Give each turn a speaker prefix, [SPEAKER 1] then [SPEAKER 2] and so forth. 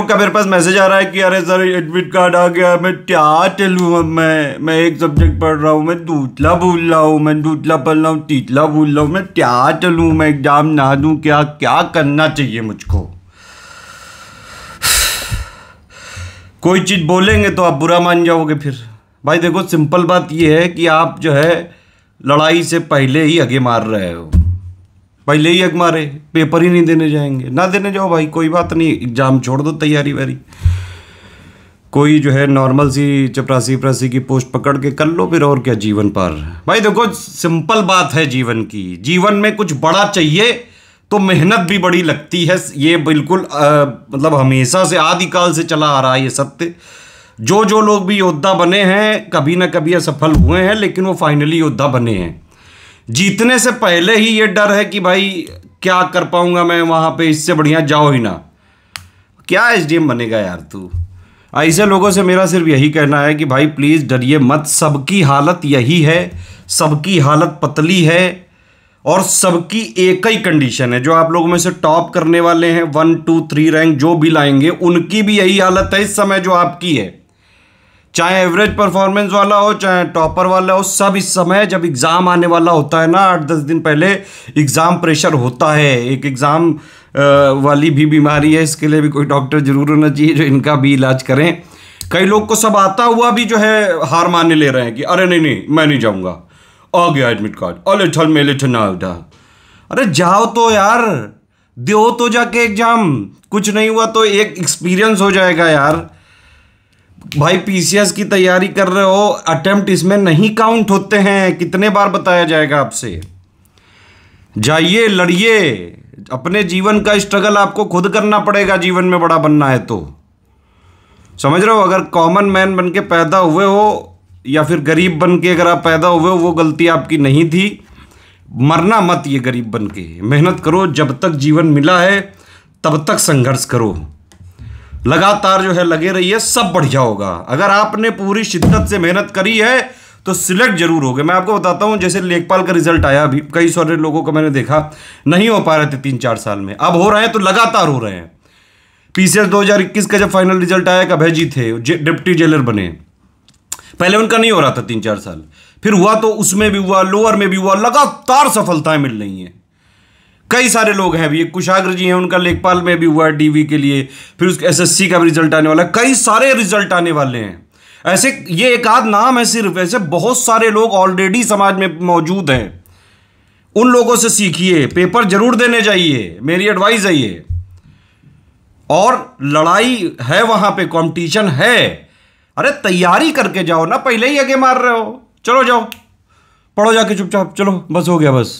[SPEAKER 1] का मेरे पास मैसेज आ रहा है कि अरे सर एडमिट कार्ड आ गया मैं क्या चलू अब मैं मैं एक सब्जेक्ट पढ़ रहा हूँ मैं दूसरा भूल रहा हूँ मैं दूतला पढ़ रहा हूँ तीतला भूल रहा हूँ मैं क्या चलू मैं एग्जाम ना दू क्या क्या करना चाहिए मुझको कोई चीज़ बोलेंगे तो आप बुरा मान जाओगे फिर भाई देखो सिंपल बात यह है कि आप जो है लड़ाई से पहले ही आगे मार रहे हो भाई ले ही अखबारे पेपर ही नहीं देने जाएंगे ना देने जाओ भाई कोई बात नहीं एग्ज़ाम छोड़ दो तैयारी वारी कोई जो है नॉर्मल सी चपरासी परासी की पोस्ट पकड़ के कर लो फिर और क्या जीवन पर भाई देखो सिंपल बात है जीवन की जीवन में कुछ बड़ा चाहिए तो मेहनत भी बड़ी लगती है ये बिल्कुल आ, मतलब हमेशा से आदिकाल से चला आ रहा है ये सत्य जो जो लोग भी योद्धा बने हैं कभी ना कभी असफल हुए हैं लेकिन वो फाइनली योद्धा बने हैं जीतने से पहले ही ये डर है कि भाई क्या कर पाऊंगा मैं वहां पे इससे बढ़िया जाओ ही ना क्या एम बनेगा यार तू ऐसे लोगों से मेरा सिर्फ यही कहना है कि भाई प्लीज़ डरिए मत सबकी हालत यही है सबकी हालत पतली है और सबकी एक ही कंडीशन है जो आप लोगों में से टॉप करने वाले हैं वन टू थ्री रैंक जो भी लाएंगे उनकी भी यही हालत है इस समय जो आपकी है चाहे एवरेज परफॉर्मेंस वाला हो चाहे टॉपर वाला हो सब इस समय जब एग्ज़ाम आने वाला होता है ना आठ दस दिन पहले एग्ज़ाम प्रेशर होता है एक एग्ज़ाम वाली भी बीमारी है इसके लिए भी कोई डॉक्टर ज़रूर होना चाहिए जो इनका भी इलाज करें कई लोग को सब आता हुआ भी जो है हार मानने ले रहे हैं कि अरे नहीं नहीं मैं नहीं जाऊँगा आ गया एडमिट कार्ड अले छल मेले छना अरे जाओ तो यार दो तो जाके एग्ज़ाम कुछ नहीं हुआ तो एक एक्सपीरियंस हो जाएगा यार भाई पीसीएस की तैयारी कर रहे हो अटेम्प्ट इसमें नहीं काउंट होते हैं कितने बार बताया जाएगा आपसे जाइए लड़िए अपने जीवन का स्ट्रगल आपको खुद करना पड़ेगा जीवन में बड़ा बनना है तो समझ रहे हो अगर कॉमन मैन बन के पैदा हुए हो या फिर गरीब बन के अगर आप पैदा हुए हो वो गलती आपकी नहीं थी मरना मत ये गरीब बन के मेहनत करो जब तक जीवन मिला है तब तक संघर्ष करो लगातार जो है लगे रहिए सब बढ़िया होगा अगर आपने पूरी शिद्दत से मेहनत करी है तो सिलेक्ट जरूर हो गए मैं आपको बताता हूं जैसे लेखपाल का रिजल्ट आया अभी कई सारे लोगों का मैंने देखा नहीं हो पा रहे थे तीन चार साल में अब हो रहे हैं तो लगातार हो रहे हैं पीसीएस 2021 का जब फाइनल रिजल्ट आया कब जी थे डिप्टी जेलर बने पहले उनका नहीं हो रहा था तीन चार साल फिर हुआ तो उसमें भी हुआ लोअर में भी हुआ लगातार सफलताएं मिल रही हैं कई सारे लोग हैं एक कुशाग्र जी हैं उनका लेखपाल में भी हुआ है डीवी के लिए फिर उसके एसएससी का भी रिजल्ट आने वाला कई सारे रिजल्ट आने वाले हैं ऐसे ये एक आध नाम है सिर्फ ऐसे बहुत सारे लोग ऑलरेडी समाज में मौजूद हैं उन लोगों से सीखिए पेपर जरूर देने जाइए मेरी एडवाइस है ये और लड़ाई है वहां पे कंपटीशन है अरे तैयारी करके जाओ ना पहले ही आगे मार रहे हो चलो जाओ पढ़ो जाके चुपचाप चलो बस हो गया बस